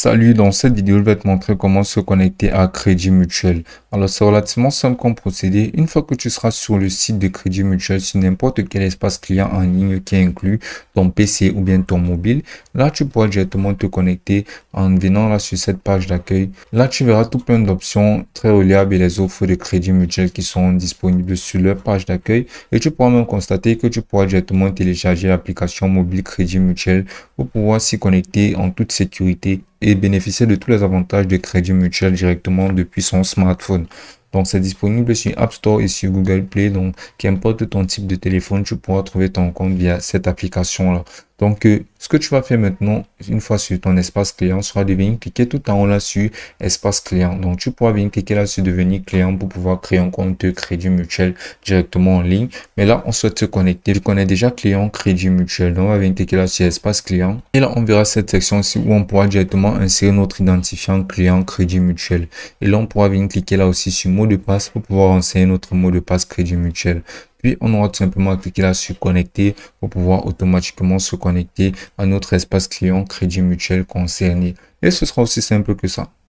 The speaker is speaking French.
Salut, dans cette vidéo, je vais te montrer comment se connecter à Crédit Mutuel. Alors, c'est relativement simple comme procédé. Une fois que tu seras sur le site de Crédit Mutuel, sur n'importe quel espace client en ligne qui inclut ton PC ou bien ton mobile, là, tu pourras directement te connecter en venant là sur cette page d'accueil. Là, tu verras tout plein d'options très reliables et les offres de Crédit Mutuel qui sont disponibles sur leur page d'accueil. Et tu pourras même constater que tu pourras directement télécharger l'application mobile Crédit Mutuel pour pouvoir s'y connecter en toute sécurité et bénéficier de tous les avantages de crédit mutuel directement depuis son smartphone. Donc c'est disponible sur App Store et sur Google Play. Donc qu'importe ton type de téléphone, tu pourras trouver ton compte via cette application-là. Donc, euh, ce que tu vas faire maintenant, une fois sur ton espace client, sera de venir cliquer tout en haut là sur espace client. Donc, tu pourras venir cliquer là sur devenir client pour pouvoir créer un compte de crédit mutuel directement en ligne. Mais là, on souhaite se connecter. Vu connais déjà client crédit mutuel, donc on va venir cliquer là sur espace client. Et là, on verra cette section ici où on pourra directement insérer notre identifiant client crédit mutuel. Et là, on pourra venir cliquer là aussi sur mot de passe pour pouvoir enseigner notre mot de passe crédit mutuel. Puis, on aura tout simplement à cliquer là sur connecter pour pouvoir automatiquement se connecter à notre espace client Crédit Mutuel concerné. Et ce sera aussi simple que ça.